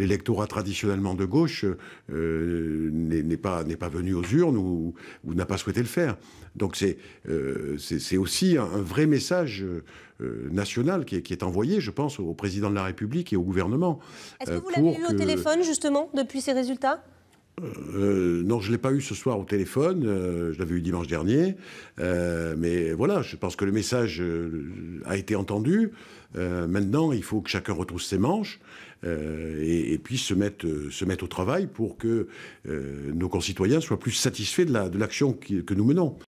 l'électorat traditionnellement de gauche euh, n'est pas, pas venu aux urnes ou, n'a pas souhaité le faire. Donc c'est euh, aussi un, vrai message euh, national qui est, envoyé, je pense, au président de la République et au gouvernement. Est-ce que vous l'avez eu au téléphone justement depuis ces résultats euh, non, je ne l'ai pas eu ce soir au téléphone, euh, je l'avais eu dimanche dernier, euh, mais voilà, je pense que le message a été entendu. maintenant, il faut que chacun retrouve ses manches et, puisse se mettre, se mettre au travail pour que nos concitoyens soient plus satisfaits de l'action la, de que nous menons.